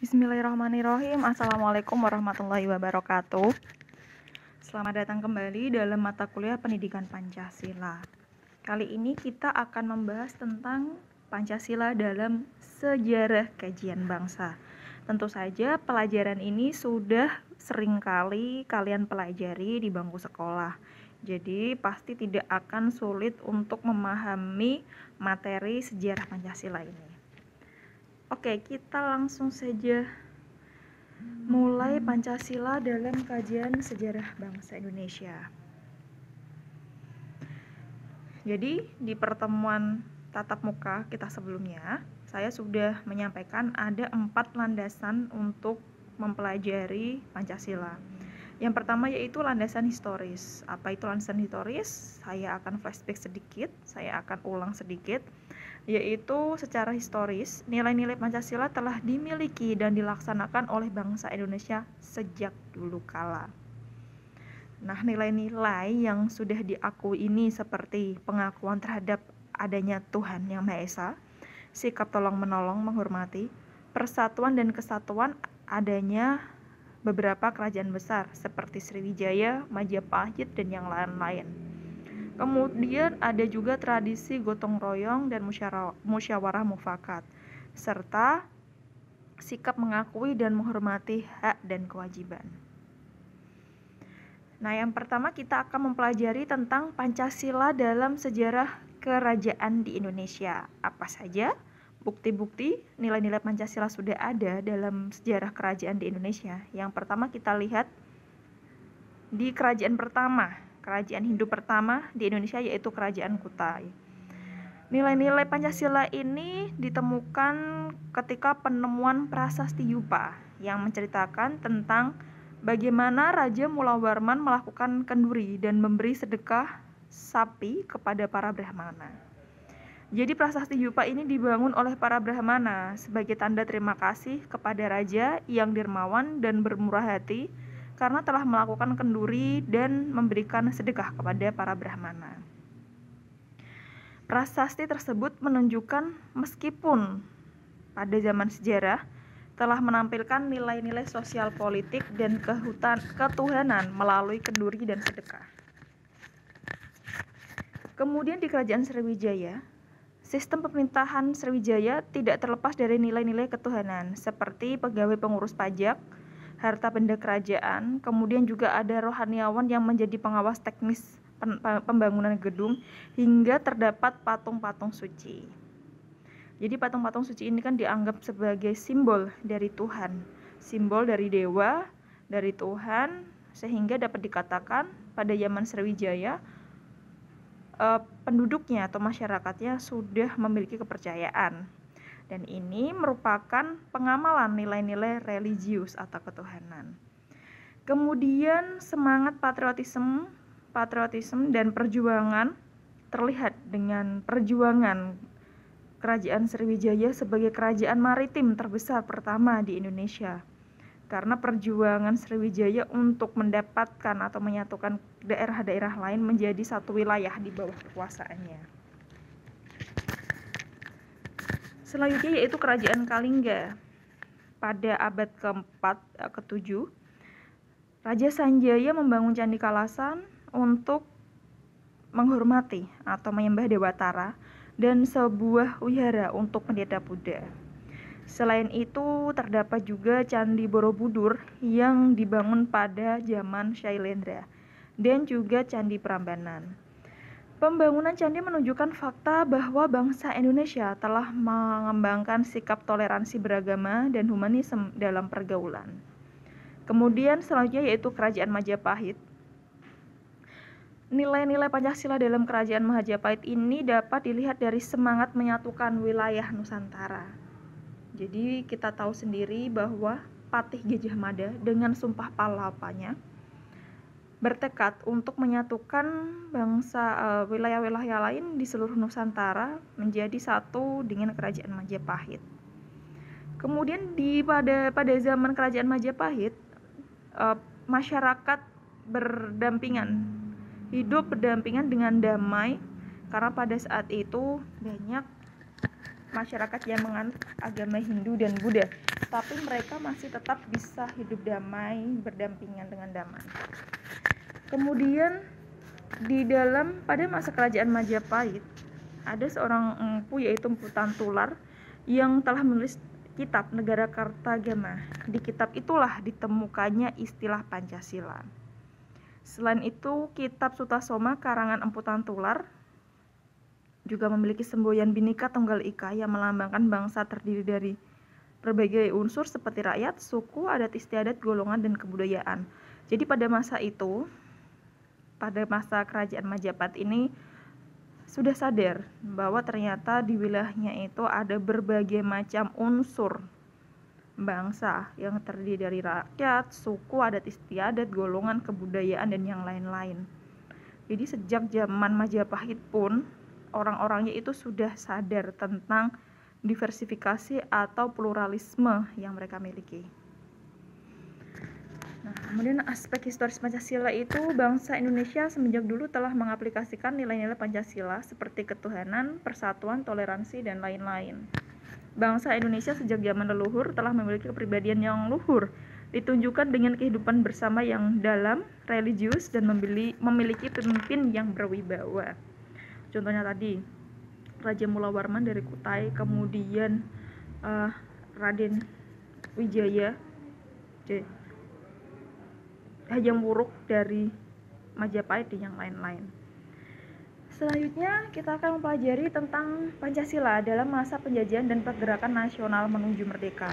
Bismillahirrahmanirrahim. Assalamualaikum warahmatullahi wabarakatuh. Selamat datang kembali dalam mata kuliah Pendidikan Pancasila. Kali ini kita akan membahas tentang Pancasila dalam sejarah kajian bangsa. Tentu saja pelajaran ini sudah sering kali kalian pelajari di bangku sekolah. Jadi pasti tidak akan sulit untuk memahami materi sejarah Pancasila ini. Oke, kita langsung saja mulai Pancasila dalam kajian sejarah bangsa Indonesia. Jadi, di pertemuan tatap muka kita sebelumnya, saya sudah menyampaikan ada empat landasan untuk mempelajari Pancasila. Yang pertama yaitu landasan historis. Apa itu landasan historis? Saya akan flashback sedikit, saya akan ulang sedikit yaitu secara historis nilai-nilai Pancasila telah dimiliki dan dilaksanakan oleh bangsa Indonesia sejak dulu kala. Nah, nilai-nilai yang sudah diakui ini seperti pengakuan terhadap adanya Tuhan Yang Maha Esa, sikap tolong-menolong menghormati, persatuan dan kesatuan adanya beberapa kerajaan besar seperti Sriwijaya, Majapahit, dan yang lain-lain. Kemudian ada juga tradisi gotong royong dan musyawarah mufakat serta sikap mengakui dan menghormati hak dan kewajiban. Nah, yang pertama kita akan mempelajari tentang Pancasila dalam sejarah kerajaan di Indonesia. Apa saja bukti-bukti nilai-nilai Pancasila sudah ada dalam sejarah kerajaan di Indonesia? Yang pertama kita lihat di kerajaan pertama kerajaan Hindu pertama di Indonesia yaitu Kerajaan Kutai. Nilai-nilai Pancasila ini ditemukan ketika penemuan prasasti Yupa yang menceritakan tentang bagaimana Raja Mula Warman melakukan kenduri dan memberi sedekah sapi kepada para Brahmana. Jadi prasasti Yupa ini dibangun oleh para Brahmana sebagai tanda terima kasih kepada raja yang dermawan dan bermurah hati karena telah melakukan kenduri dan memberikan sedekah kepada para Brahmana. Prasasti tersebut menunjukkan meskipun pada zaman sejarah telah menampilkan nilai-nilai sosial politik dan kehutan, ketuhanan melalui kenduri dan sedekah. Kemudian di Kerajaan Sriwijaya, sistem pemerintahan Sriwijaya tidak terlepas dari nilai-nilai ketuhanan seperti pegawai pengurus pajak, harta benda kerajaan, kemudian juga ada rohaniawan yang menjadi pengawas teknis pembangunan gedung hingga terdapat patung-patung suci. Jadi patung-patung suci ini kan dianggap sebagai simbol dari Tuhan, simbol dari dewa, dari Tuhan sehingga dapat dikatakan pada zaman Sriwijaya eh, penduduknya atau masyarakatnya sudah memiliki kepercayaan dan ini merupakan pengamalan nilai-nilai religius atau ketuhanan. Kemudian semangat patriotisme, patriotisme dan perjuangan terlihat dengan perjuangan Kerajaan Sriwijaya sebagai kerajaan maritim terbesar pertama di Indonesia. Karena perjuangan Sriwijaya untuk mendapatkan atau menyatukan daerah-daerah lain menjadi satu wilayah di bawah kekuasaannya. Selanjutnya yaitu Kerajaan Kalingga. Pada abad ke-7, eh, Raja Sanjaya membangun Candi Kalasan untuk menghormati atau menyembah Dewa Tara dan sebuah wihara untuk pendeta Buddha. Selain itu, terdapat juga Candi Borobudur yang dibangun pada zaman Shailendra dan juga Candi Prambanan. Pembangunan candi menunjukkan fakta bahwa bangsa Indonesia telah mengembangkan sikap toleransi beragama dan humanisme dalam pergaulan. Kemudian selanjutnya yaitu Kerajaan Majapahit. Nilai-nilai Pancasila dalam Kerajaan Majapahit ini dapat dilihat dari semangat menyatukan wilayah Nusantara. Jadi kita tahu sendiri bahwa Patih Gajah Mada dengan sumpah palapanya bertekad untuk menyatukan bangsa eh, wilayah-wilayah uh, lain di seluruh Nusantara menjadi satu dengan kerajaan Majapahit. Kemudian di pada pada zaman kerajaan Majapahit uh, masyarakat berdampingan hidup berdampingan dengan damai karena pada saat itu banyak masyarakat yang menganut agama Hindu dan Buddha, tapi mereka masih tetap bisa hidup damai, berdampingan dengan damai. Kemudian di dalam pada masa kerajaan Majapahit ada seorang empu yaitu Empu Tantular yang telah menulis kitab Negara Kartagama. Di kitab itulah ditemukannya istilah Pancasila. Selain itu, kitab Sutasoma karangan Empu Tantular juga memiliki semboyan binika tunggal ika yang melambangkan bangsa terdiri dari berbagai unsur seperti rakyat, suku, adat istiadat, golongan, dan kebudayaan. Jadi pada masa itu, pada masa kerajaan Majapahit ini sudah sadar bahwa ternyata di wilayahnya itu ada berbagai macam unsur bangsa yang terdiri dari rakyat, suku, adat istiadat, golongan, kebudayaan, dan yang lain-lain. Jadi sejak zaman Majapahit pun orang-orangnya itu sudah sadar tentang diversifikasi atau pluralisme yang mereka miliki. Nah, kemudian aspek historis Pancasila itu bangsa Indonesia semenjak dulu telah mengaplikasikan nilai-nilai Pancasila seperti ketuhanan, persatuan, toleransi, dan lain-lain. Bangsa Indonesia sejak zaman leluhur telah memiliki kepribadian yang luhur, ditunjukkan dengan kehidupan bersama yang dalam, religius, dan memiliki pemimpin yang berwibawa contohnya tadi Raja Mula Warman dari Kutai kemudian uh, Raden Wijaya Hajam Wuruk dari Majapahit dan yang lain-lain Selanjutnya kita akan mempelajari tentang Pancasila dalam masa penjajahan dan pergerakan nasional menuju merdeka.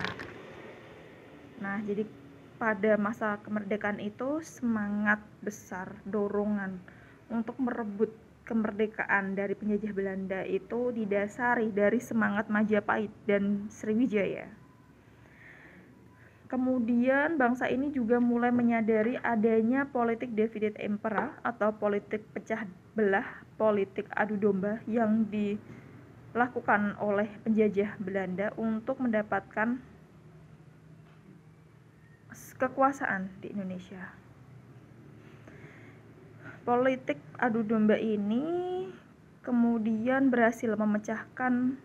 Nah, jadi pada masa kemerdekaan itu semangat besar, dorongan untuk merebut kemerdekaan dari penjajah Belanda itu didasari dari semangat Majapahit dan Sriwijaya. Kemudian bangsa ini juga mulai menyadari adanya politik divided emperor atau politik pecah belah, politik adu domba yang dilakukan oleh penjajah Belanda untuk mendapatkan kekuasaan di Indonesia politik adu domba ini kemudian berhasil memecahkan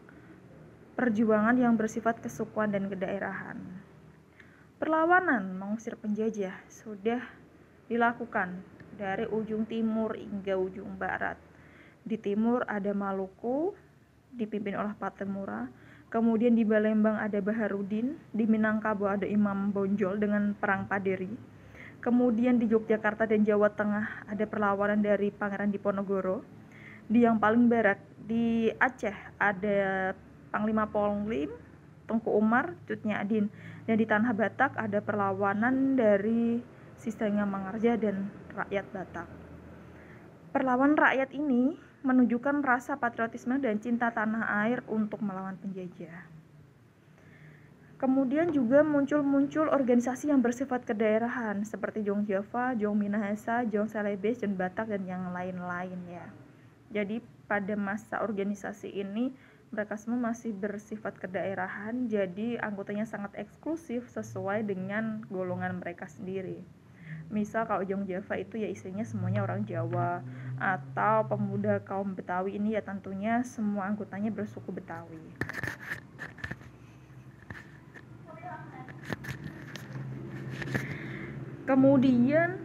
perjuangan yang bersifat kesukuan dan kedaerahan. Perlawanan mengusir penjajah sudah dilakukan dari ujung timur hingga ujung barat. Di timur ada Maluku, dipimpin oleh Patemura, kemudian di Balembang ada Baharudin, di Minangkabau ada Imam Bonjol dengan Perang Paderi, Kemudian di Yogyakarta dan Jawa Tengah ada perlawanan dari Pangeran Diponegoro. Di yang paling barat di Aceh ada Panglima Polim, Tengku Umar, Cutnya Adin. Dan di Tanah Batak ada perlawanan dari Sistenya Mangarja dan rakyat Batak. Perlawan rakyat ini menunjukkan rasa patriotisme dan cinta tanah air untuk melawan penjajah. Kemudian juga muncul-muncul organisasi yang bersifat kedaerahan seperti Jong Java, Jong Minahasa, Jong Celebes, Jong Batak dan yang lain-lain ya. Jadi pada masa organisasi ini mereka semua masih bersifat kedaerahan, jadi anggotanya sangat eksklusif sesuai dengan golongan mereka sendiri. Misal kalau Jong Java itu ya isinya semuanya orang Jawa atau pemuda kaum Betawi ini ya tentunya semua anggotanya bersuku Betawi. Kemudian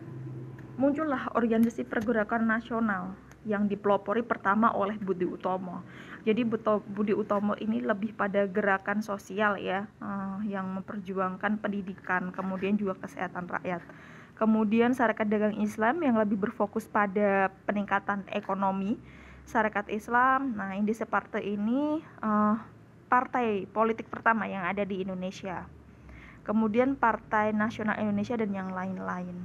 muncullah organisasi pergerakan nasional yang dipelopori pertama oleh Budi Utomo. Jadi Budi Utomo ini lebih pada gerakan sosial ya, eh, yang memperjuangkan pendidikan, kemudian juga kesehatan rakyat. Kemudian Sarekat Dagang Islam yang lebih berfokus pada peningkatan ekonomi. Sarekat Islam, nah Indese Partai ini eh, partai politik pertama yang ada di Indonesia kemudian Partai Nasional Indonesia dan yang lain-lain.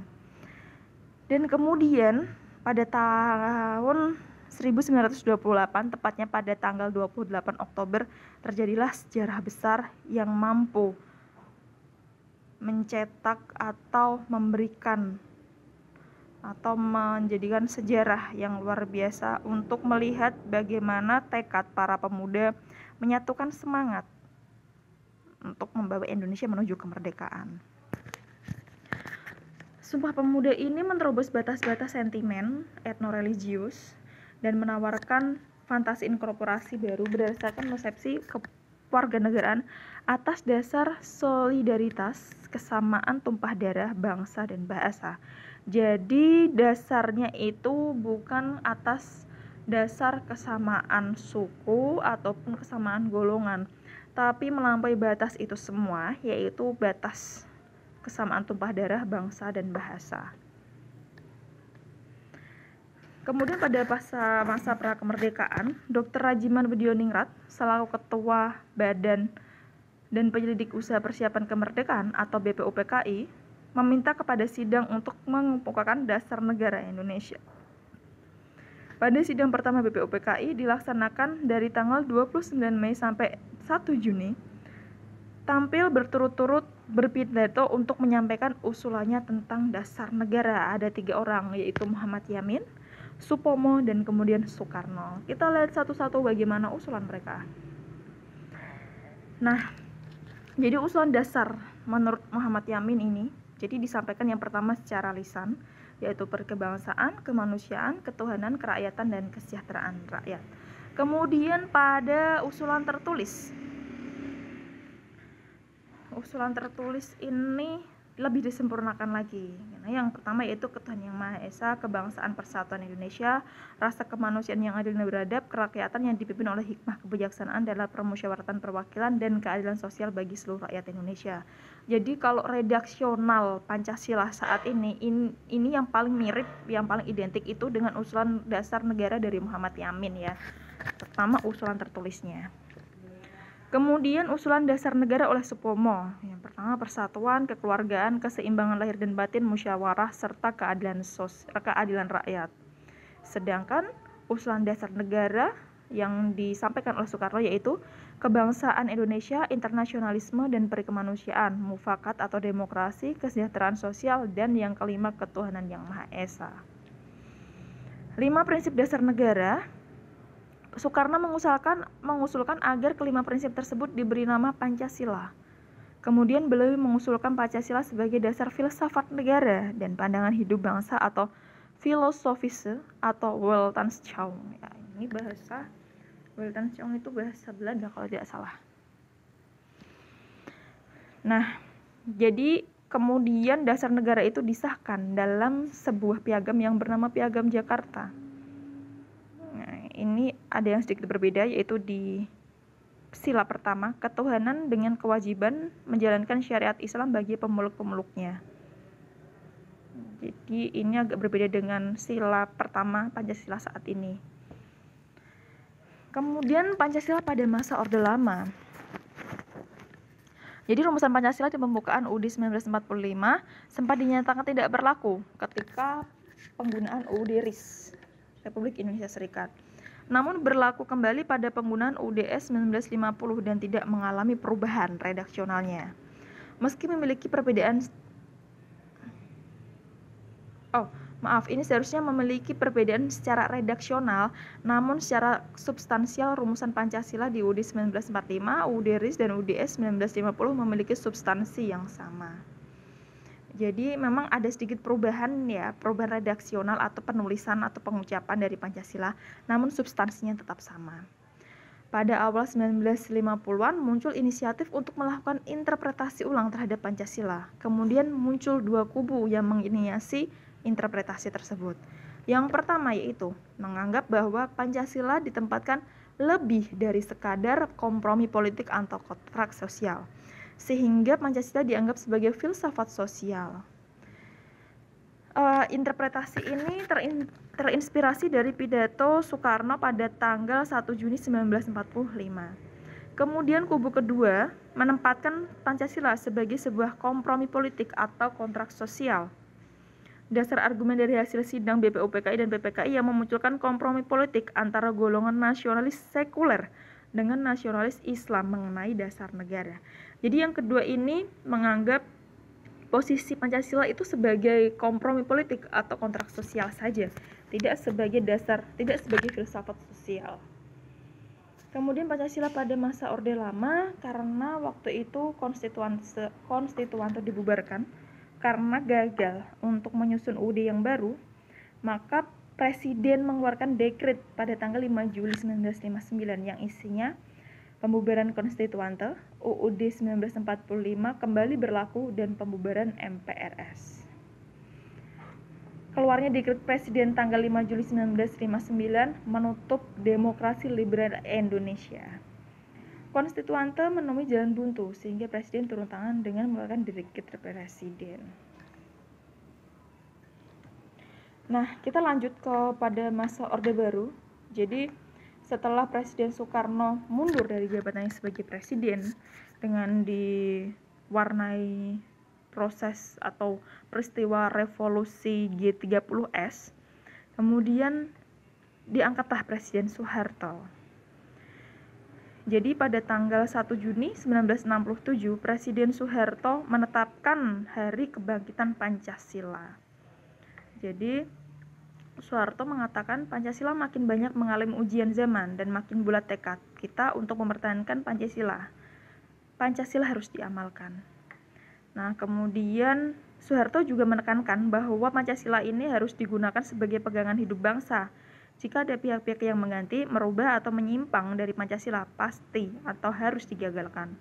Dan kemudian pada tahun 1928 tepatnya pada tanggal 28 Oktober terjadilah sejarah besar yang mampu mencetak atau memberikan atau menjadikan sejarah yang luar biasa untuk melihat bagaimana tekad para pemuda menyatukan semangat untuk membawa Indonesia menuju kemerdekaan. Sumpah Pemuda ini menerobos batas-batas sentimen etno-religius dan menawarkan fantasi inkorporasi baru berdasarkan resepsi kewarganegaraan atas dasar solidaritas, kesamaan tumpah darah bangsa dan bahasa. Jadi dasarnya itu bukan atas dasar kesamaan suku ataupun kesamaan golongan, tapi melampaui batas itu semua, yaitu batas kesamaan tumpah darah bangsa dan bahasa. Kemudian pada masa, masa prakemerdekaan, Dr. Rajiman Budioningrat selaku Ketua Badan dan Penyelidik Usaha Persiapan Kemerdekaan atau BPUPKI meminta kepada sidang untuk mengumpulkan dasar negara Indonesia pada sidang pertama BPUPKI dilaksanakan dari tanggal 29 Mei sampai 1 Juni, tampil berturut-turut berpidato untuk menyampaikan usulannya tentang dasar negara. Ada tiga orang, yaitu Muhammad Yamin, Supomo, dan kemudian Soekarno. Kita lihat satu-satu bagaimana usulan mereka. Nah, jadi usulan dasar menurut Muhammad Yamin ini, jadi disampaikan yang pertama secara lisan, yaitu perkebangsaan, kemanusiaan, ketuhanan, kerakyatan, dan kesejahteraan rakyat. Kemudian pada usulan tertulis. Usulan tertulis ini lebih disempurnakan lagi. Nah, yang pertama yaitu ketuhanan yang Maha Esa, kebangsaan persatuan Indonesia, rasa kemanusiaan yang adil dan beradab, kerakyatan yang dipimpin oleh hikmah kebijaksanaan dalam permusyawaratan perwakilan dan keadilan sosial bagi seluruh rakyat Indonesia. Jadi kalau redaksional Pancasila saat ini in, ini yang paling mirip, yang paling identik itu dengan usulan dasar negara dari Muhammad Yamin ya. Pertama usulan tertulisnya. Kemudian usulan dasar negara oleh Supomo. Yang pertama persatuan, kekeluargaan, keseimbangan lahir dan batin, musyawarah serta keadilan sos keadilan rakyat. Sedangkan usulan dasar negara yang disampaikan oleh Soekarno yaitu kebangsaan Indonesia, internasionalisme dan perikemanusiaan, mufakat atau demokrasi, kesejahteraan sosial dan yang kelima ketuhanan yang Maha Esa. Lima prinsip dasar negara Soekarno mengusulkan, mengusulkan agar kelima prinsip tersebut diberi nama Pancasila. Kemudian beliau mengusulkan Pancasila sebagai dasar filsafat negara dan pandangan hidup bangsa atau filosofise atau Weltanschauung. Ya, ini bahasa Weltanschauung itu bahasa Belanda kalau tidak salah. Nah, jadi kemudian dasar negara itu disahkan dalam sebuah piagam yang bernama Piagam Jakarta ini ada yang sedikit berbeda yaitu di sila pertama, ketuhanan dengan kewajiban menjalankan syariat Islam bagi pemeluk-pemeluknya. Jadi ini agak berbeda dengan sila pertama Pancasila saat ini. Kemudian Pancasila pada masa Orde Lama. Jadi rumusan Pancasila di pembukaan UUD 1945 sempat dinyatakan tidak berlaku ketika penggunaan UUD RIS Republik Indonesia Serikat namun berlaku kembali pada penggunaan UDS 1950 dan tidak mengalami perubahan redaksionalnya. Meski memiliki perbedaan Oh, maaf, ini seharusnya memiliki perbedaan secara redaksional, namun secara substansial rumusan Pancasila di UD 1945, UUD RIS dan UDS 1950 memiliki substansi yang sama. Jadi memang ada sedikit perubahan ya, perubahan redaksional atau penulisan atau pengucapan dari Pancasila, namun substansinya tetap sama. Pada awal 1950-an muncul inisiatif untuk melakukan interpretasi ulang terhadap Pancasila. Kemudian muncul dua kubu yang menginisiasi interpretasi tersebut. Yang pertama yaitu menganggap bahwa Pancasila ditempatkan lebih dari sekadar kompromi politik atau kontrak sosial sehingga Pancasila dianggap sebagai filsafat sosial. Uh, interpretasi ini terin terinspirasi dari pidato Soekarno pada tanggal 1 Juni 1945. Kemudian kubu kedua menempatkan Pancasila sebagai sebuah kompromi politik atau kontrak sosial. Dasar argumen dari hasil sidang BPUPKI dan PPKI yang memunculkan kompromi politik antara golongan nasionalis sekuler dengan nasionalis Islam mengenai dasar negara. Jadi yang kedua ini menganggap posisi Pancasila itu sebagai kompromi politik atau kontrak sosial saja, tidak sebagai dasar, tidak sebagai filsafat sosial. Kemudian Pancasila pada masa Orde Lama karena waktu itu konstituan konstituante dibubarkan karena gagal untuk menyusun UUD yang baru, maka Presiden mengeluarkan dekret pada tanggal 5 Juli 1959 yang isinya pembubaran konstituante, UUD 1945 kembali berlaku dan pembubaran MPRS. Keluarnya dekret Presiden tanggal 5 Juli 1959 menutup demokrasi liberal Indonesia. Konstituante menemui jalan buntu sehingga Presiden turun tangan dengan mengeluarkan dekret Presiden. Nah, kita lanjut kepada masa Orde Baru. Jadi, setelah Presiden Soekarno mundur dari jabatannya sebagai presiden dengan diwarnai proses atau peristiwa revolusi G30S, kemudian diangkatlah Presiden Soeharto. Jadi pada tanggal 1 Juni 1967, Presiden Soeharto menetapkan Hari Kebangkitan Pancasila. Jadi Soeharto mengatakan Pancasila makin banyak mengalami ujian zaman dan makin bulat tekad kita untuk mempertahankan Pancasila. Pancasila harus diamalkan. Nah, kemudian Soeharto juga menekankan bahwa Pancasila ini harus digunakan sebagai pegangan hidup bangsa. Jika ada pihak-pihak yang mengganti, merubah atau menyimpang dari Pancasila, pasti atau harus digagalkan.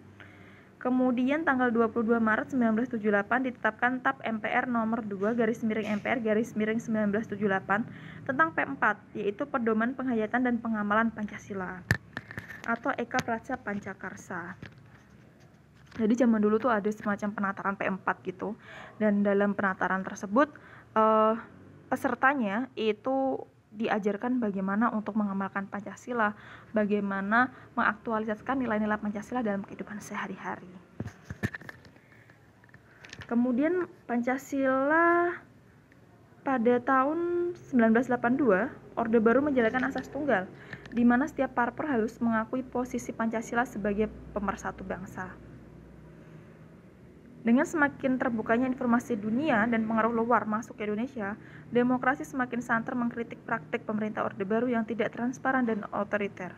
Kemudian tanggal 22 Maret 1978 ditetapkan TAP MPR nomor 2 garis miring MPR garis miring 1978 tentang P4 yaitu Pedoman Penghayatan dan Pengamalan Pancasila atau Eka Praca Pancakarsa. Jadi zaman dulu tuh ada semacam penataran P4 gitu dan dalam penataran tersebut eh, pesertanya itu diajarkan bagaimana untuk mengamalkan Pancasila, bagaimana mengaktualisasikan nilai-nilai Pancasila dalam kehidupan sehari-hari. Kemudian Pancasila pada tahun 1982, Orde Baru menjalankan asas tunggal, di mana setiap parpor harus mengakui posisi Pancasila sebagai pemersatu bangsa. Dengan semakin terbukanya informasi dunia dan pengaruh luar masuk ke Indonesia, demokrasi semakin santer mengkritik praktik pemerintah Orde Baru yang tidak transparan dan otoriter.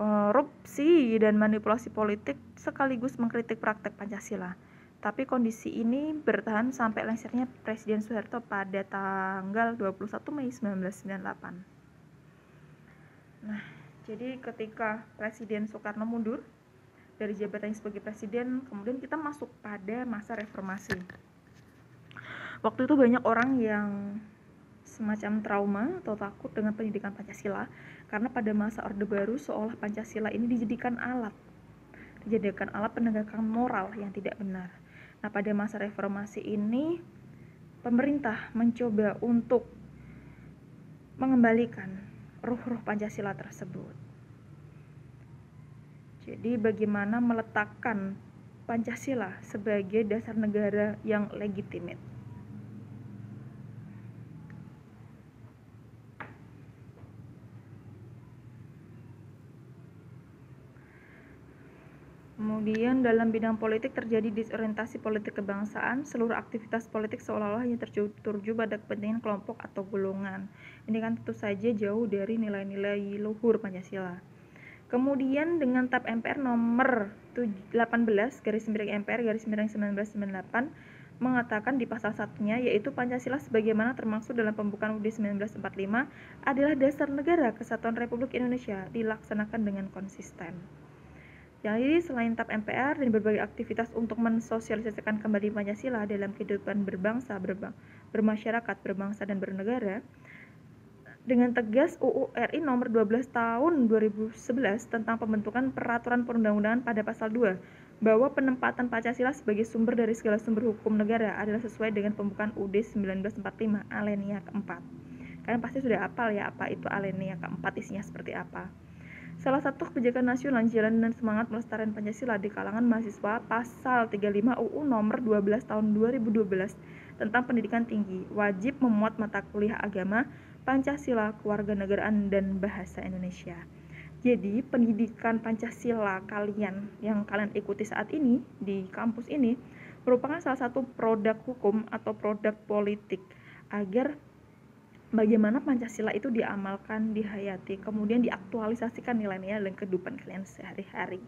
Korupsi dan manipulasi politik sekaligus mengkritik praktek Pancasila. Tapi kondisi ini bertahan sampai lengsernya Presiden Soeharto pada tanggal 21 Mei 1998. Nah, jadi ketika Presiden Soekarno mundur, dari jabatannya sebagai presiden kemudian kita masuk pada masa reformasi waktu itu banyak orang yang semacam trauma atau takut dengan pendidikan Pancasila karena pada masa Orde Baru seolah Pancasila ini dijadikan alat dijadikan alat penegakan moral yang tidak benar. Nah, pada masa reformasi ini pemerintah mencoba untuk mengembalikan ruh-ruh Pancasila tersebut. Jadi bagaimana meletakkan Pancasila sebagai dasar negara yang legitimate. Kemudian dalam bidang politik terjadi disorientasi politik kebangsaan, seluruh aktivitas politik seolah-olah hanya tertuju pada kepentingan kelompok atau golongan. Ini kan tentu saja jauh dari nilai-nilai luhur Pancasila. Kemudian dengan tab MPR nomor 18 garis miring MPR garis miring 1998 mengatakan di pasal satunya yaitu Pancasila sebagaimana termaksud dalam pembukaan UUD 1945 adalah dasar negara kesatuan Republik Indonesia dilaksanakan dengan konsisten. Jadi selain Tap MPR dan berbagai aktivitas untuk mensosialisasikan kembali Pancasila dalam kehidupan berbangsa, berbang, bermasyarakat, berbangsa dan bernegara, dengan tegas UU RI nomor 12 tahun 2011 tentang pembentukan peraturan perundang-undangan pada pasal 2 bahwa penempatan Pancasila sebagai sumber dari segala sumber hukum negara adalah sesuai dengan pembukaan UD 1945 alinea keempat. Kalian pasti sudah apal ya apa itu alinea keempat isinya seperti apa. Salah satu kebijakan nasional jalan dan semangat melestarikan Pancasila di kalangan mahasiswa pasal 35 UU nomor 12 tahun 2012 tentang pendidikan tinggi wajib memuat mata kuliah agama Pancasila, kewarganegaraan dan bahasa Indonesia. Jadi, pendidikan Pancasila kalian yang kalian ikuti saat ini di kampus ini merupakan salah satu produk hukum atau produk politik agar bagaimana Pancasila itu diamalkan, dihayati, kemudian diaktualisasikan nilainya dan kehidupan kalian sehari-hari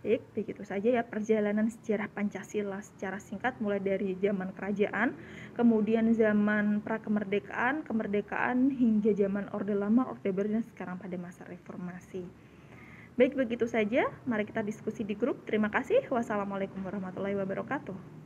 baik Begitu saja ya perjalanan sejarah Pancasila secara singkat mulai dari zaman kerajaan, kemudian zaman prakemerdekaan, kemerdekaan hingga zaman Orde Lama, Orde Baru dan sekarang pada masa reformasi. Baik begitu saja, mari kita diskusi di grup. Terima kasih. Wassalamualaikum warahmatullahi wabarakatuh.